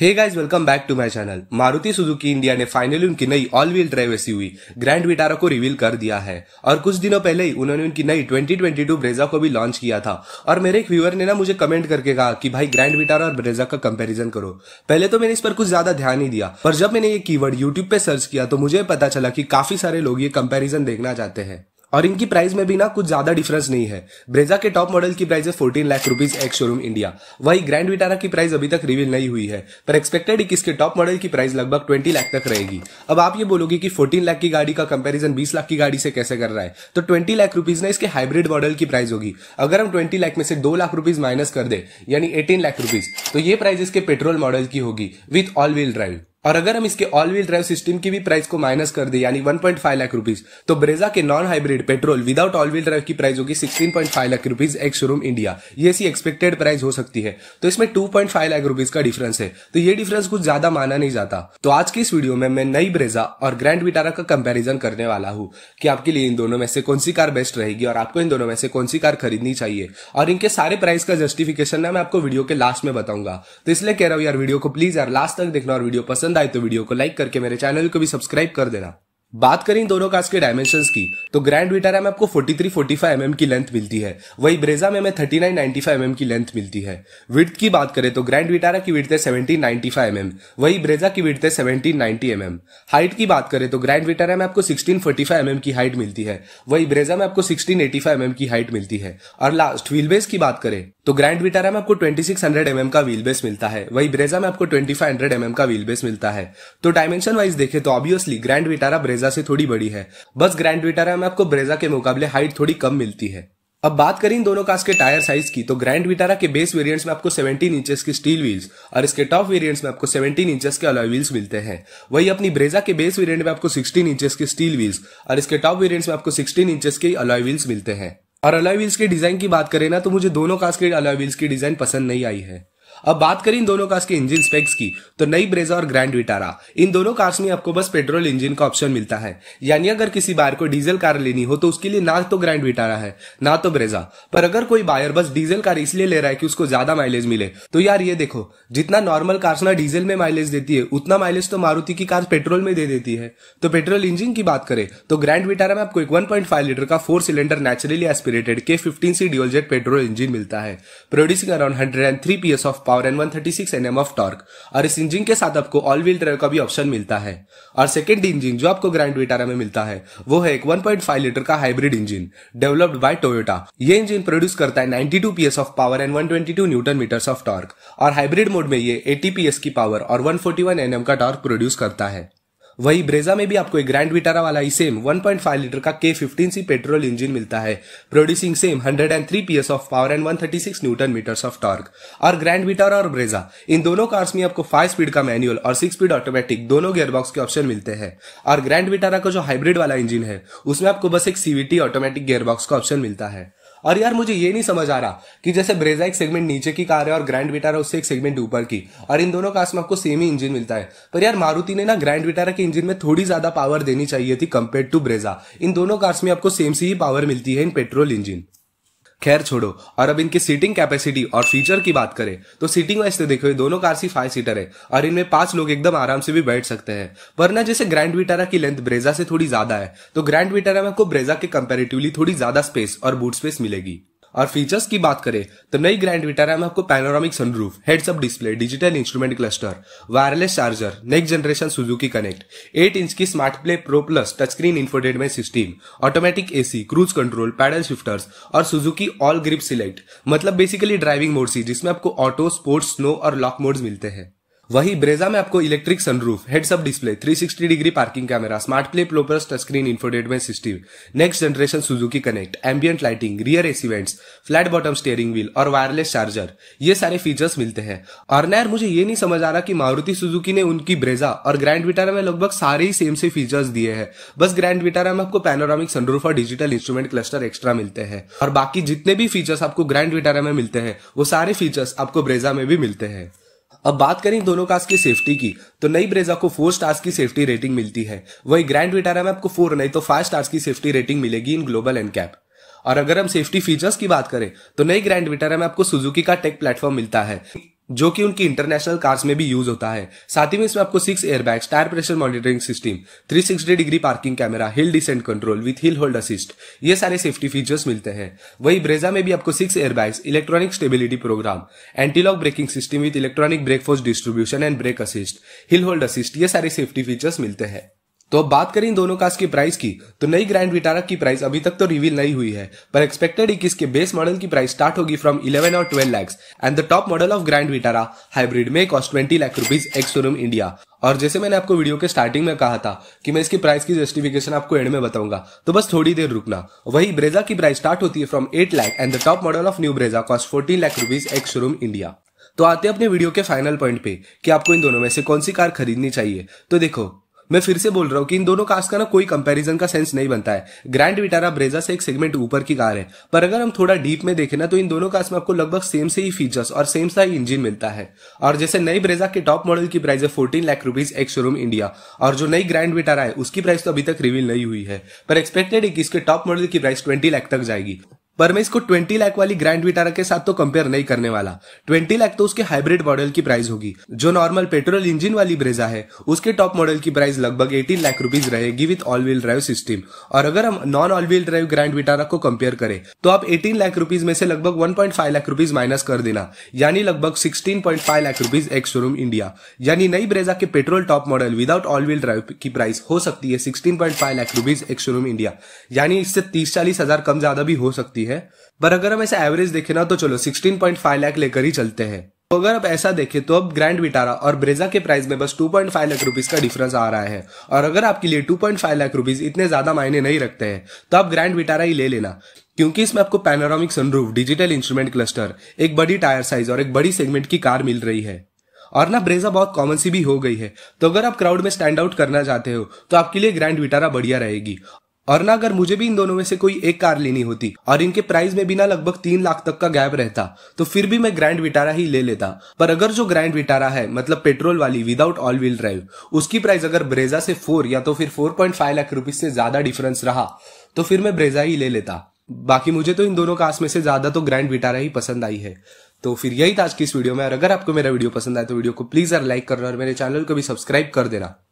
hey guys welcome back to my channel Maruti Suzuki India ने finally उनकी नई all wheel drive SUV grand Vitara को reveal कर दिया है और कुछ दिनों पहले ही उन्होंने उनकी नई 2022 ब्रेजा को भी लॉन्च किया था और मेरे एक व्यूअर ने ना मुझे कमेंट करके कहा कि भाई ग्रैंड विटारा और ब्रेजा का कंपेरिजन करो पहले तो मैंने इस पर कुछ ज्यादा ध्यान नहीं दिया पर जब मैंने ये कीवर्ड यूट्यूब पे सर्च किया तो मुझे पता चला की काफी सारे लोग ये कंपेरिजन देखना चाहते हैं और इनकी प्राइस में भी ना कुछ ज्यादा डिफरेंस नहीं है ब्रेजा के टॉप मॉडल की प्राइस है fourteen lakh rupees ex showroom India वही ग्रैंड विटारा की प्राइस अभी तक रिवील नहीं हुई है पर एक्सपेक्टेड है कि इसके टॉप मॉडल की प्राइस लगभग ट्वेंटी लाख तक रहेगी अब आप ये बोलोगे कि फोर्टीन लाख की गाड़ी का कंपेरिजन बीस लाख की गाड़ी से कैसे कर रहा है तो ट्वेंटी लाख रुपीज ना इसके हाइब्रिड मॉडल की प्राइस होगी अगर हम ट्वेंटी लाख में से दो लाख रुपीज माइनस कर दे यानी एटीन लाख रुपीज तो ये प्राइस इसके पेट्रोल मॉडल की होगी विथ ऑल व्हील ड्राइव और अगर हम इसके ऑल व्हील ड्राइव सिस्टम की भी प्राइस को माइनस कर दें यानी 1.5 लाख रुपीज तो ब्रेजा के non hybrid petrol without all wheel drive की प्राइस होगी 16.5 lakh rupees ex showroom India ये सी एक्सपेक्टेड प्राइस हो सकती है तो इसमें 2.5 लाख रुपीज का डिफरेंस है तो ये डिफरेंस कुछ ज्यादा माना नहीं जाता तो आज की इस वीडियो में मैं नई ब्रेजा और ग्रैंड विटारा का कंपेरिजन करने वाला हूँ कि आपके लिए इन दोनों में से कौन सी कार बेस्ट रहेगी और आपको इन दोनों में से कौन सी कार खरीदनी चाहिए और इनके सारे प्राइस का जस्टिफिकेशन ना मैं आपको वीडियो के लास्ट में बताऊंगा तो इसलिए कह रहा हूँ यार वीडियो को प्लीज यार लास्ट तक देखना और वीडियो पसंद पसंद आए तो वीडियो को लाइक करके मेरे चैनल को भी सब्सक्राइब कर देना बात करें दोनों कार्स के डायमेंशन की तो ग्रैंड विटारा में आपको 43 45 mm की लेंथ मिलती है वही ब्रेजा में हमें 39 95 mm की लेंथ मिलती है विथ की बात करें तो ग्रैंड विटारा की विड्थ है 17 95 फाइव mm वही ब्रेजा की विड्थ है 17 90 mm हाइट की बात करें तो ग्रैंड विटारा में आपको 16 45 mm की हाइट मिलती है वही ब्रेजा में आपको 16 85 mm की हाइट मिलती है और लास्ट व्हील बेस की बात करें तो ग्रैंड विटारा में आपको 2600 mm का व्हील बेस मिलता है वही ब्रेजा में आपको 2500 mm का व्हील बेस मिलता है तो डायमेंशन वाइज देखें तो ऑब्वियसली ग्रैंड विटारा ब्रेजा से थोड़ी बड़ी है बस ग्रैंड विटारा में आपको ब्रेजा के मुकाबले हाइट थोड़ी कम मिलती है अब बात करें इन दोनों कार्स के टायर साइज की तो ग्रैंड विटारा के बेस वेरिएंट्स में आपको 17 इंचेस की स्टील व्हील्स और इसके टॉप वेरिएंट्स में आपको 17 इंचेस के अलॉय व्हील्स मिलते हैं वही अपनी ब्रेजा के बेस वेरिएंट में आपको 16 इंचेस की स्टील व्हील्स और इसके टॉप वेरिएंट्स में आपको 16 इंचेस के अलॉय व्हील्स मिलते हैं और अलॉय व्हील्स के डिज़ाइन की बात करें ना तो मुझे दोनों कार्स के अलॉय व्हील्स की डिज़ाइन पसंद नहीं आई है अब बात करें इन दोनों कार्स के इंजन स्पेक्स की तो नई ब्रेजा और ग्रैंड विटारा इन दोनों कार्स में आपको बस पेट्रोल इंजन का ऑप्शन मिलता है यानी अगर किसी बायर को डीजल कार लेनी हो तो उसके लिए ना तो ग्रैंड विटारा है ना तो ब्रेजा पर अगर कोई बायर बस डीजल कार इसलिए ले रहा है कि उसको ज्यादा माइलेज मिले तो यार ये देखो जितना नॉर्मल कार्स ना डीजल में माइलेज देती है उतना माइलेज तो मारुति की कार पेट्रोल में दे देती है तो पेट्रोल इंजन की बात करें तो ग्रैंड विटारा में आपको एक वन लीटर का four cylinder naturally aspirated K fifteen C dual jet petrol engine मिलता है producing around 103 PS of power and one thirty six N M of torque और इस इंजिन के साथ आपको ऑल व्हील ड्राइव का भी ऑप्शन मिलता है और सेकेंड इंजिन जो आपको ग्रैंड विटारा में मिलता है वो है एक वन पॉइंट फाइव लीटर का hybrid engine developed by Toyota ये इंजिन प्रोड्यूस करता है 92 PS of power and one twenty two newton metres of torque और हाइब्रिड मोड में ये 80 पीएस की पावर और one one forty N M का टॉर्क प्रोड्यूस करता है वही ब्रेजा में भी आपको एक ग्रैंड विटारा वाला ही सेम 1.5 लीटर का के फिफ्टीन सी पेट्रोल इंजन मिलता है producing same 103 PS of power and 136 newton metres of torque और ग्रैंड विटारा और ब्रेजा इन दोनों कार्स में आपको फाइव स्पीड का मैनुअल और सिक्स स्पीड ऑटोमेटिक दोनों गेयरबॉक्स के ऑप्शन मिलते हैं और ग्रैंड विटारा का जो हाइब्रिड वाला इंजन है उसमें आपको बस एक सीवीटी ऑटोमेटिक गेयरबॉक्स का ऑप्शन मिलता है और यार मुझे ये नहीं समझ आ रहा कि जैसे ब्रेजा एक सेगमेंट नीचे की कार है और ग्रैंड विटारा उससे एक सेगमेंट ऊपर की और इन दोनों कार्स में आपको सेम ही इंजन मिलता है पर यार मारुति ने ना ग्रैंड विटारा के इंजन में थोड़ी ज्यादा पावर देनी चाहिए थी कंपेयर टू ब्रेजा इन दोनों कार्स में आपको सेम सी ही पावर मिलती है इन पेट्रोल इंजन खैर छोड़ो और अब इनकी सीटिंग कैपेसिटी और फीचर की बात करें तो सीटिंग वाइज तो देखो ये दोनों कार सी फाइव सीटर है और इनमें पांच लोग एकदम आराम से भी बैठ सकते हैं वरना जैसे ग्रैंड विटारा की लेंथ ब्रेजा से थोड़ी ज्यादा है तो ग्रैंड विटारा में आपको ब्रेजा के कंपेरेटिवली थोड़ी ज्यादा स्पेस और बूट स्पेस मिलेगी और फीचर्स की बात करें तो नई ग्रैंड विटारा में आपको panoramic sunroof heads up display digital instrument cluster wireless charger next generation Suzuki connect 8 inch की smart play pro plus touch screen infotainment system automatic AC cruise control paddle shifters और Suzuki all grip select मतलब basically driving modes जिसमें आपको auto sports snow और lock modes मिलते हैं वही Brezza में आपको electric sunroof heads up display 360 degree parking camera smart play touch screen इन्फोडेड में system next generation Suzuki connect ambient lighting rear AC vents flat bottom steering wheel और wireless charger ये सारे फीचर्स मिलते हैं और नैर मुझे ये नहीं समझ आ रहा कि मारुति सुजुकी ने उनकी ब्रेजा और ग्रैंड विटारा में लगभग सारे ही सेम से फीचर्स दिए हैं बस ग्रैंड विटारा में आपको पैनोरामिक सनरूफ और डिजिटल इंस्ट्रूमेंट क्लस्टर एक्स्ट्रा मिलते हैं और बाकी जितने भी फीचर्स आपको ग्रैंड विटारा में मिलते हैं वो सारे फीचर्स आपको ब्रेजा में भी मिलते हैं अब बात करें दोनों कार्स की सेफ्टी की तो नई ब्रेजा को फोर स्टार्स की सेफ्टी रेटिंग मिलती है वही ग्रैंड विटारा में आपको फोर नहीं तो फाइव स्टार्स की सेफ्टी रेटिंग मिलेगी इन ग्लोबल एंड कैप और अगर हम सेफ्टी फीचर्स की बात करें तो नई ग्रैंड विटारा में आपको सुजुकी का टेक प्लेटफॉर्म मिलता है जो कि उनकी इंटरनेशनल कार्स में भी यूज होता है साथ ही में इसमें आपको six airbags tyre pressure monitoring system 360 degree parking camera hill descent control with hill hold assist ये सारे सेफ्टी फीचर्स मिलते हैं वही ब्रेजा में भी आपको six airbags electronic stability program antilock braking system with electronic brake force distribution and brake assist hill hold assist ये सारे सेफ्टी फीचर्स मिलते हैं तो अब बात करें दोनों कार्स की प्राइस की तो नई ग्रैंड विटारा की प्राइस अभी तक तो रिवील नहीं हुई है पर एक्सपेक्टेड इक्कीस के बेस मॉडल की प्राइस स्टार्ट होगी फ्रॉम 11 और 12 lakhs and the top model of grand Vitara hybrid में cost 20 lakh rupees ex showroom India और जैसे मैंने आपको वीडियो के स्टार्टिंग में कहा था कि मैं इसकी प्राइस की जस्टिफिकेशन आपको एंड में बताऊंगा तो बस थोड़ी देर रुकना वही ब्रेजा की प्राइस स्टार्ट होती है from eight lakh and the top model of new Brezza cost fourteen lakh rupees ex showroom India तो आते हैं अपने वीडियो के फाइनल पॉइंट पे कि आपको इन दोनों में से कौन सी कार खरीदनी चाहिए तो देखो मैं फिर से बोल रहा हूँ कि इन दोनों कार्स का ना कोई कंपैरिजन का सेंस नहीं बनता है ग्रैंड विटारा ब्रेजा से एक सेगमेंट ऊपर की कार है पर अगर हम थोड़ा डीप में देखें ना तो इन दोनों कार्स में आपको लगभग सेम से ही फीचर्स और सेम सा ही इंजन मिलता है और जैसे नई ब्रेजा के टॉप मॉडल की प्राइस है fourteen lakh rupees ex showroom India और जो नई ग्रैंड विटारा है उसकी प्राइस तो अभी तक रिवील नहीं हुई है पर एक्सपेक्टेड है कि इसके टॉप मॉडल की प्राइस ट्वेंटी लाख तक जाएगी पर मैं इसको 20 लाख वाली ग्रैंड विटारा के साथ तो कंपेयर नहीं करने वाला 20 लाख तो उसके हाइब्रिड मॉडल की प्राइस होगी जो नॉर्मल पेट्रोल इंजन वाली ब्रेजा है उसके टॉप मॉडल की प्राइस लगभग 18 लाख रुपीज रहेगी with all wheel drive system और अगर हम non all wheel drive grand Vitara को कंपेयर करें तो आप एटीन लाख रुपीज में से लगभग वन लाख रुपीज माइनस कर देना यानी लगभग sixteen lakh rupees ex showroom India यानी नई ब्रेजा के petrol top model without all wheel drive की प्राइस हो सकती है sixteen lakh rupees ex showroom India यानी इससे तीस चालीस हजार कम ज्यादा भी हो सकती है है पर अगर हम ऐसे एवरेज देखें ना तो चलो 16.5 लाख लेकर ही चलते हैं तो अगर आप ऐसा देखें तो अब ग्रैंड विटारा और ब्रेजा के प्राइस में बस 2.5 लाख रुपीस का डिफरेंस आ रहा है और अगर आपके लिए 2.5 लाख रुपीस इतने ज्यादा मायने नहीं रखते हैं तो आप ग्रैंड विटारा ही ले लेना क्योंकि इसमें आपको panoramic sunroof digital instrument cluster एक बड़ी टायर साइज और एक बड़ी सेगमेंट की कार मिल रही है और ना ब्रेजा बहुत कॉमन सी भी हो गई है तो अगर आप क्राउड में स्टैंड आउट करना चाहते हो तो आपके लिए ग्रैंड विटारा बढ़िया रहेगी और ना अगर मुझे भी इन दोनों में से कोई एक कार लेनी होती और इनके प्राइस में बिना लगभग तीन लाख तक का गैप रहता तो फिर भी मैं ग्रैंड विटारा ही ले लेता पर अगर जो ग्रैंड विटारा है मतलब पेट्रोल वाली विदाउट ऑल व्हील ड्राइव उसकी प्राइस अगर ब्रेजा से फोर या तो फिर four point five lakh rupees से ज्यादा डिफरेंस रहा तो फिर मैं ब्रेजा ही ले लेता बाकी मुझे तो इन दोनों कार्स में से ज्यादा तो ग्रैंड विटारा ही पसंद आई है तो फिर यही था आज की इस वीडियो में और अगर आपको मेरा वीडियो पसंद आए तो वीडियो को प्लीज यार लाइक करना और मेरे चैनल को भी सब्सक्राइब कर देना